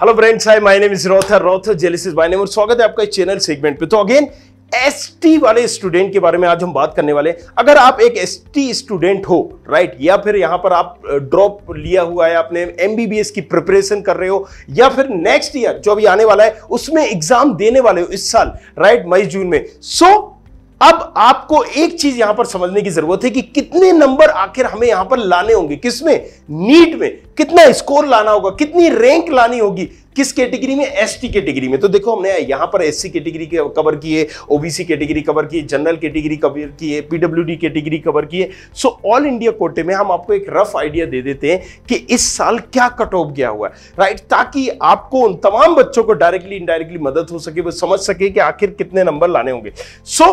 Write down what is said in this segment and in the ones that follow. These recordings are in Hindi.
hello friends hi my name is रोथर रोथर जेलिसिस माय नेम और स्वागत है आपका इस चैनल सेगमेंट पे तो अगेन एसटी वाले स्टूडेंट के बारे में आज हम बात करने वाले हैं अगर आप एक एसटी स्टूडेंट हो राइट या फिर यहाँ पर आप ड्रॉप लिया हुआ है आपने एमबीबीएस की प्रिपरेशन कर रहे हो या फिर नेक्स्ट ईयर जो अभी आने वाला है उसमें एग्जाम देने वाले हो इस साल राइट मई जून में सो so, अब आपको एक चीज यहां पर समझने की जरूरत है कि कितने नंबर आखिर हमें यहां पर लाने होंगे किसमें नीट में कितना स्कोर लाना होगा कितनी रैंक लानी होगी किस कैटेगरी में एस टी कैटेगरी में तो देखो हमने यहां पर S C category cover cover किए ओबीसी कैटेगरी कवर किए जनरल कैटेगरी कवर किए डी कैटेगरी कवर किए सो ऑल इंडिया कोटे में हम आपको एक रफ आइडिया दे देते हैं कि इस साल क्या कट ऑफ गया हुआ है राइट ताकि आपको उन तमाम बच्चों को डायरेक्टली इनडायरेक्टली मदद हो सके वो समझ सके कि आखिर कितने नंबर लाने होंगे सो so,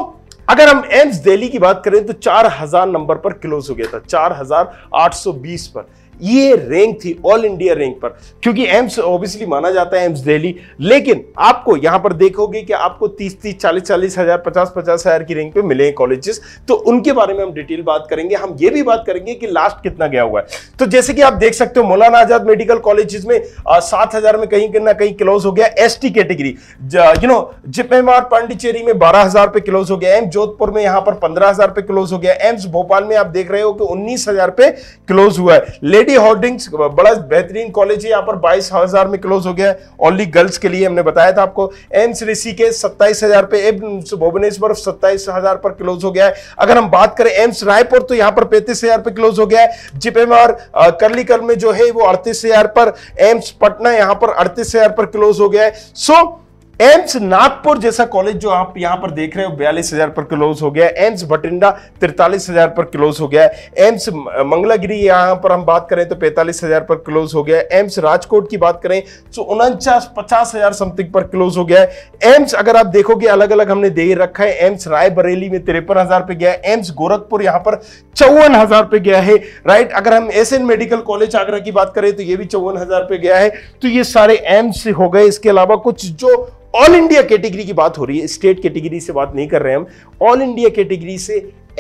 अगर हम एम्स दिल्ली की बात करें तो 4000 नंबर पर क्लोज हो गया था 4820 पर ये रैंक थी ऑल इंडिया रैंक पर क्योंकि एम्स ऑब्वियसली माना जाता है एम्स दिल्ली लेकिन आपको यहां पर देखोगे कि आपको 30 30 चालीस चालीस हजार पचास पचास हजार की रैंक पे मिले कॉलेजेस तो उनके बारे में हम डिटेल बात करेंगे हम ये भी बात करेंगे कि लास्ट कितना गया हुआ है तो जैसे कि आप देख सकते हो मौलाना आजाद मेडिकल कॉलेज में सात हजार में कहीं ना कहीं क्लोज हो गया एस कैटेगरी यू नो जिपेमार पांडिचेरी में बारह हजार पे क्लोज हो गया एम्स जोधपुर में यहां पर पंद्रह हजार पे क्लोज हो गया एम्स भोपाल में आप देख रहे हो कि उन्नीस हजार पे क्लोज हुआ है लेडी होर्डिंग्स बड़ा बेहतरीन कॉलेज है यहाँ पर बाईस हजार में क्लोज हो गया है ओनली गर्ल्स के लिए हमने बताया था आपको एम्स ऋषि के सत्ताईस हजार पे एम्स भुवनेश्वर सत्ताईस हजार पर क्लोज हो गया है अगर हम बात करें एम्स रायपुर तो यहाँ पर पैंतीस हजार पे क्लोज हो गया है जिपेम और कर्लीकर में जो है वो अड़तीस पर एम्स पटना यहाँ पर अड़तीस पर क्लोज हो गया है सो so, एम्स नागपुर जैसा कॉलेज जो आप यहां पर देख रहे हो बयालीस हजार पर क्लोज हो गया एम्स भटिंडा तिरतालीस हजार पर क्लोज हो गया एम्स मंगलागिरी यहां पर हम बात करें तो पैंतालीस हजार पर क्लोज हो गया एम्स राजकोट की बात करें तो उनचास पचास हजार समथिंग पर क्लोज हो गया एम्स अगर आप देखोगे अलग अलग हमने दे रखा है एम्स रायबरेली में तिरपन हजार पे गया एम्स गोरखपुर यहां पर चौवन हजार पे गया है राइट अगर हम एस मेडिकल कॉलेज आगरा की बात करें तो ये भी चौवन हजार पे गया है तो ये सारे एम्स हो गए इसके अलावा कुछ जो ऑल इंडिया कैटेगरी की बात हो रही है स्टेट कैटेगरी से बात नहीं कर रहे हैं हम ऑल इंडिया कैटेगरी से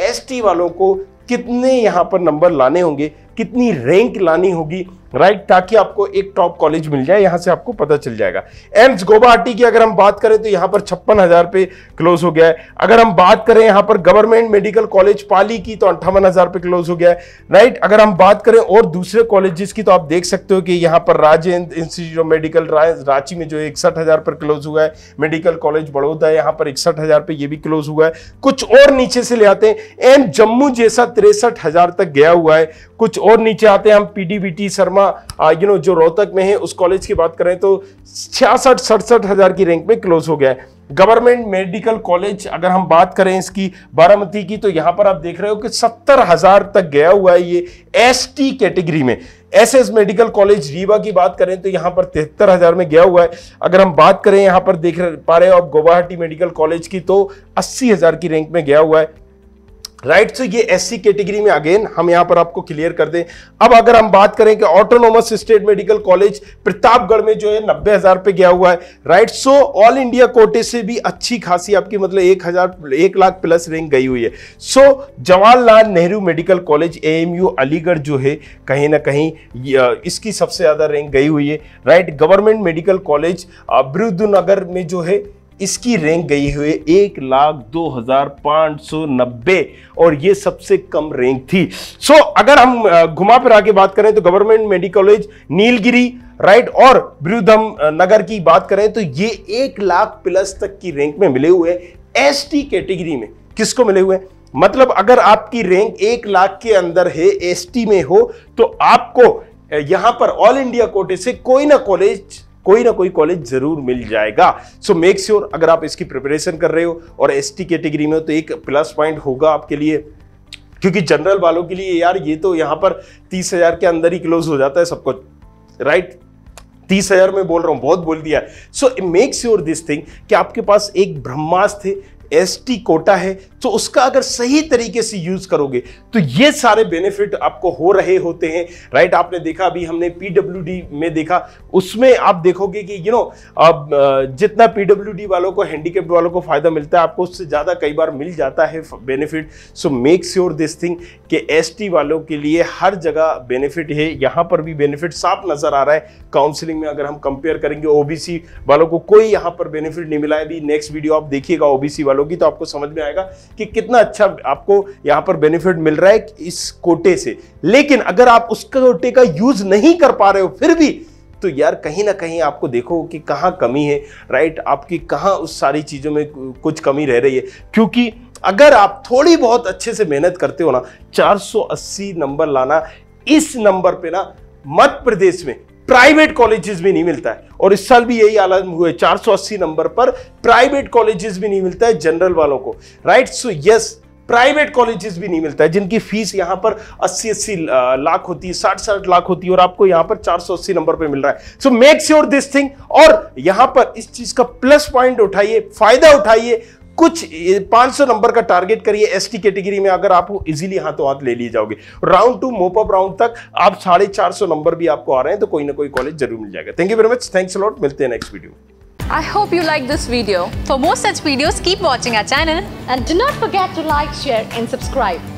एसटी वालों को कितने यहां पर नंबर लाने होंगे कितनी रैंक लानी होगी राइट right, ताकि आपको एक टॉप कॉलेज मिल जाए यहां से आपको पता चल जाएगा एम्स गोवाहाटी की अगर हम बात करें तो यहां पर छप्पन हजार पे क्लोज हो गया है अगर हम बात करें यहां पर गवर्नमेंट मेडिकल कॉलेज पाली की तो अंठावन हजार पे क्लोज हो गया है राइट right, अगर हम बात करें और दूसरे कॉलेजेस की तो आप देख सकते हो कि यहां पर Rajendra institute of medical Ranchi में जो है इकसठ हजार पर क्लोज हुआ है मेडिकल कॉलेज बड़ौदा यहां पर इकसठ हजार पे ये भी क्लोज हुआ है कुछ और नीचे से ले आते हैं एम्स जम्मू जैसा तिरसठ हजार तक गया हुआ है कुछ और नीचे आते हैं हम पीडीबीटी शर्मा अलावा यू नो जो रोहतक में है उस कॉलेज की बात करें तो छियासठ सड़सठ हज़ार की रैंक में क्लोज हो गया है गवर्नमेंट मेडिकल कॉलेज अगर हम बात करें इसकी बारामती की तो यहाँ पर आप देख रहे हो कि सत्तर हज़ार तक गया हुआ है ये एसटी कैटेगरी में S S medical college Rewa की बात करें तो यहाँ पर तिहत्तर हज़ार में गया हुआ है अगर हम बात करें यहाँ पर देख पा रहे हो आप गुवाहाटी मेडिकल कॉलेज की तो अस्सी हज़ार की रैंक में गया हुआ है राइट right, सो so ये सी कैटेगरी में अगेन हम यहां पर आपको क्लियर कर दें अब अगर हम बात करें कि autonomous state medical college Pratapgarh में जो है नब्बे हजार पे गया हुआ है राइट सो ऑल इंडिया कोटे से भी अच्छी खासी आपकी मतलब एक हजार एक लाख प्लस रैंक गई हुई है so so, Jawaharlal Nehru medical college ए अलीगढ़ जो है कहीं ना कहीं इसकी सबसे ज्यादा रैंक गई हुई है राइट गवर्नमेंट मेडिकल कॉलेज नगर में जो है इसकी रैंक गई हुई एक लाख दो हजार पांच सौ नब्बे और ये सबसे कम रैंक थी सो so, अगर हम घुमा फिर आगे बात करें तो government medical college Nilgiri right और ब्रुदम नगर की बात करें तो ये एक लाख प्लस तक की रैंक में मिले हुए एस टी कैटेगरी में किसको मिले हुए मतलब अगर आपकी रैंक एक लाख के अंदर है टी में हो तो आपको यहां पर ऑल इंडिया कोटे से कोई ना कॉलेज कोई ना कोई कॉलेज जरूर मिल जाएगा सो मेक श्योर अगर आप इसकी प्रिपरेशन कर रहे हो और एस कैटेगरी में हो तो एक प्लस पॉइंट होगा आपके लिए क्योंकि जनरल वालों के लिए यार ये तो यहाँ पर तीस हजार के अंदर ही क्लोज हो जाता है सब कुछ राइट तीस हजार में बोल रहा हूँ बहुत बोल दिया so make sure this thing कि आपके पास एक ब्रह्मास्त्र टी कोटा है तो उसका अगर सही तरीके से यूज करोगे तो ये सारे बेनिफिट आपको हो रहे होते हैं राइट आपने देखा अभी हमने पीडब्ल्यूडी में देखा उसमें आप देखोगे कि यू नो अब जितना डी वालों को हैंडीकेप वालों को फायदा मिलता है आपको उससे ज्यादा कई बार मिल जाता है benefit so make sure this thing कि टी वालों के लिए हर जगह बेनिफिट है यहाँ पर भी बेनिफिट साफ नजर आ रहा है काउंसिलिंग में अगर हम कंपेयर करेंगे ओबीसी वालों को कोई यहाँ पर बेनिफिट नहीं मिला है नेक्स्ट वीडियो आप देखिएगा ओबीसी वालों पढ़ोगी तो आपको समझ में आएगा कि कितना अच्छा आपको यहाँ पर बेनिफिट मिल रहा है इस कोटे से लेकिन अगर आप उस कोटे का यूज नहीं कर पा रहे हो फिर भी तो यार कहीं ना कहीं आपको देखो कि कहाँ कमी है राइट आपकी कहाँ उस सारी चीज़ों में कुछ कमी रह रही है क्योंकि अगर आप थोड़ी बहुत अच्छे से मेहनत करते हो ना 480 नंबर लाना इस नंबर पे ना मध्य प्रदेश में प्राइवेट कॉलेजेस में नहीं मिलता है और इस साल भी यही आलम हुए 480 नंबर पर प्राइवेट कॉलेजेस भी नहीं मिलता है जनरल वालों को right so yes private colleges भी नहीं मिलता है जिनकी फीस यहां पर 80 अस्सी लाख होती है साठ साठ लाख होती है और आपको यहां पर 480 नंबर पे मिल रहा है so make sure this thing और यहां पर इस चीज का प्लस पॉइंट उठाइए फायदा उठाइए कुछ 500 नंबर का टारगेट करिए एस टी कैटेगरी में अगर आप इजीली हाथों हाथ ले लिए जाओगे राउंड टू मोपअप राउंड तक आप साढ़े चार सौ नंबर भी आपको आ रहे हैं तो कोई ना कोई कॉलेज जरूर मिल जाएगा thank you very much thanks lot मिलते हैं next video I hope you like this video for more such video keep watching our channel and do not forget to like share and subscribe